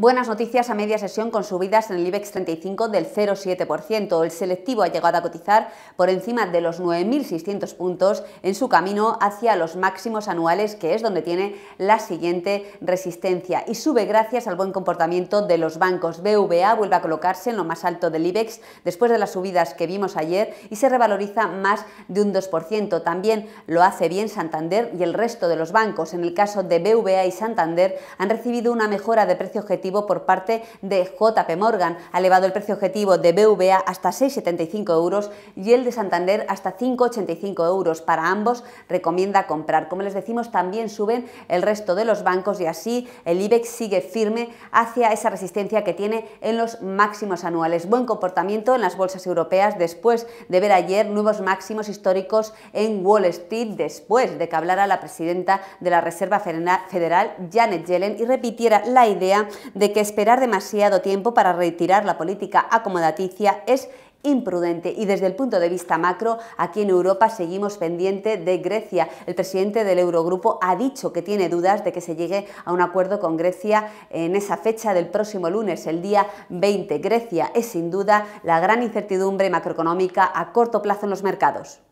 Buenas noticias a media sesión con subidas en el IBEX 35 del 0,7%. El selectivo ha llegado a cotizar por encima de los 9.600 puntos en su camino hacia los máximos anuales, que es donde tiene la siguiente resistencia. Y sube gracias al buen comportamiento de los bancos. BVA vuelve a colocarse en lo más alto del IBEX después de las subidas que vimos ayer y se revaloriza más de un 2%. También lo hace bien Santander y el resto de los bancos. En el caso de BVA y Santander han recibido una mejora de precio objetivo por parte de JP Morgan. Ha elevado el precio objetivo de BVA hasta 6,75 euros y el de Santander hasta 5,85 euros. Para ambos recomienda comprar. Como les decimos, también suben el resto de los bancos y así el IBEX sigue firme hacia esa resistencia que tiene en los máximos anuales. Buen comportamiento en las bolsas europeas después de ver ayer nuevos máximos históricos en Wall Street, después de que hablara la presidenta de la Reserva Federal, Janet Yellen, y repitiera la idea de que esperar demasiado tiempo para retirar la política acomodaticia es imprudente y desde el punto de vista macro aquí en Europa seguimos pendiente de Grecia. El presidente del Eurogrupo ha dicho que tiene dudas de que se llegue a un acuerdo con Grecia en esa fecha del próximo lunes, el día 20. Grecia es sin duda la gran incertidumbre macroeconómica a corto plazo en los mercados.